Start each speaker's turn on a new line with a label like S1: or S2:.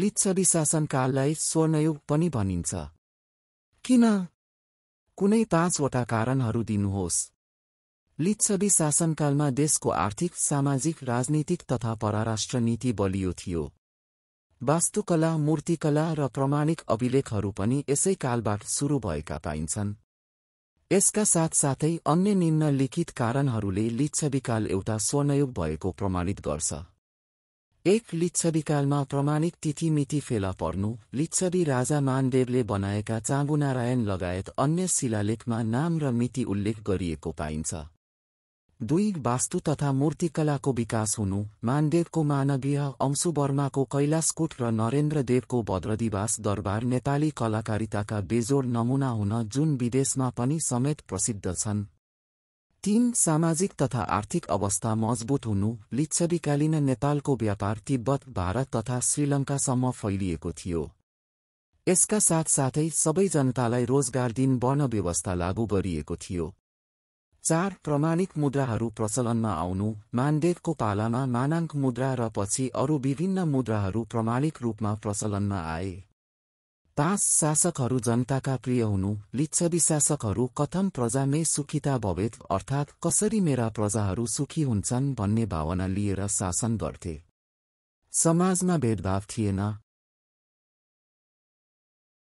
S1: लिच्छवि शासनकाललाई स्वर्णयुग पनि भनिन्छ किन कुनै पाँचवटा कारणहरू दिनुहोस् लिच्छवी शासनकालमा देशको आर्थिक सामाजिक राजनीतिक तथा पराराष्ट्र नीति बलियो थियो वास्तुकला मूर्तिकला र प्रमाणिक अभिलेखहरू पनि यसै कालबाट सुरु भएका पाइन्छन् यसका साथसाथै अन्य निम्नलिखित कारणहरूले लिच्छविकाल एउटा स्वर्णयुग भएको प्रमाणित गर्छ एक लिच्छविकालमा प्रमाणिक तिथिमिति फेला पर्नु लिच्छवी राजा मानदेवले बनाएका चाँगुनारायण लगायत अन्य शिलालेखमा नाम र मिति उल्लेख गरिएको पाइन्छ दुई वास्तु तथा मूर्तिकलाको विकास हुनु मानदेवको मानवीय अंशुवर्माको कैलाशकोट र नरेन्द्रदेवको भद्रदिवास दरबार नेपाली कलाकारिताका बेजोड नमुना हुन जुन विदेशमा पनि समेत प्रसिद्ध छन् तीन सामाजिक तथा आर्थिक अवस्था मजबुत हुनु लिच्छविकालीन नेपालको व्यापार तिब्बत भारत तथा श्रीलङ्कासम्म फैलिएको थियो यसका साथसाथै सबै जनतालाई रोजगार दिन वर्ण व्यवस्था लागू गरिएको थियो चार प्रमाणिक मुद्राहरू प्रचलनमा आउनु मानदेवको पालामा मानाङ्क मुद्रा र पछि अरू विभिन्न मुद्राहरू प्रमाणिक रूपमा प्रचलनमा आए तास शासकहरू जनताका प्रिय हुनु लिच्छवी शासकहरू कथम मे सुखिता भवेत अर्थात कसरी मेरा प्रजाहरू सुखी हुन्छन् भन्ने भावना लिएर शासन गर्थे समाजमा भेदभाव थिएन